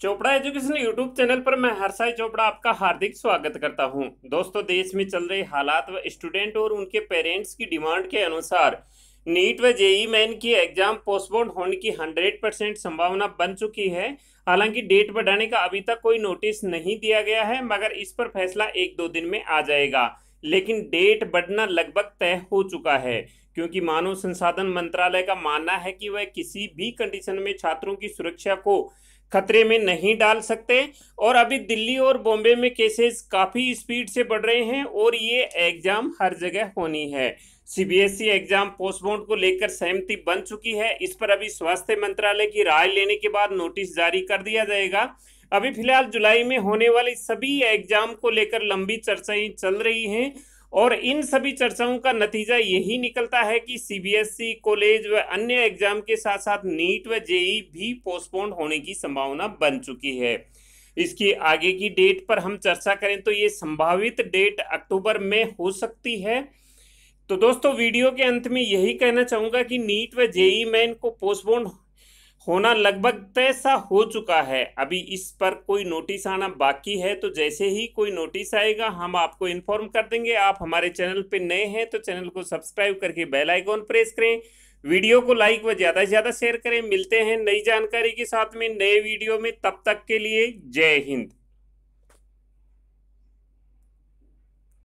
Chopra education YouTube channel पर मैं हरसाई चोपड़ा आपका हार्दिक स्वागत करता हूं। दोस्तों देश में चल रहे हालात व स्टूडेंट और उनके पेरेंट्स की डिमांड के अनुसार नीट व जेई मैन की एग्जाम पोस्टपोन होने की 100 परसेंट संभावना बन चुकी है हालांकि डेट बढ़ाने का अभी तक कोई नोटिस नहीं दिया गया है मगर इस पर फैसला एक दो दिन में आ जाएगा लेकिन डेट बढ़ना लगभग तय हो चुका है क्योंकि मानव संसाधन मंत्रालय का मानना है कि वह किसी भी कंडीशन में छात्रों की सुरक्षा को खतरे में नहीं डाल सकते और अभी दिल्ली और बॉम्बे में केसेस काफ़ी स्पीड से बढ़ रहे हैं और ये एग्ज़ाम हर जगह होनी है सीबीएसई एग्जाम पोस्टपोन को लेकर सहमति बन चुकी है इस पर अभी स्वास्थ्य मंत्रालय की राय लेने के बाद नोटिस जारी कर दिया जाएगा अभी फिलहाल जुलाई में होने वाले सभी एग्जाम को लेकर लंबी चर्चाएं चल रही हैं और इन सभी चर्चाओं का नतीजा यही निकलता है कि सीबीएसई कॉलेज व अन्य एग्जाम के साथ साथ नीट व जेई भी पोस्टपोन्ड होने की संभावना बन चुकी है इसकी आगे की डेट पर हम चर्चा करें तो ये संभावित डेट अक्टूबर में हो सकती है तो दोस्तों वीडियो के अंत में यही कहना चाहूंगा कि नीट व जेई मैन को पोस्टपोन होना लगभग तय सा हो चुका है अभी इस पर कोई नोटिस आना बाकी है तो जैसे ही कोई नोटिस आएगा हम आपको इन्फॉर्म कर देंगे आप हमारे चैनल पे नए हैं तो चैनल को सब्सक्राइब करके बेल आइकॉन प्रेस करें वीडियो को लाइक व ज़्यादा से ज़्यादा शेयर करें मिलते हैं नई जानकारी के साथ में नए वीडियो में तब तक के लिए जय हिंद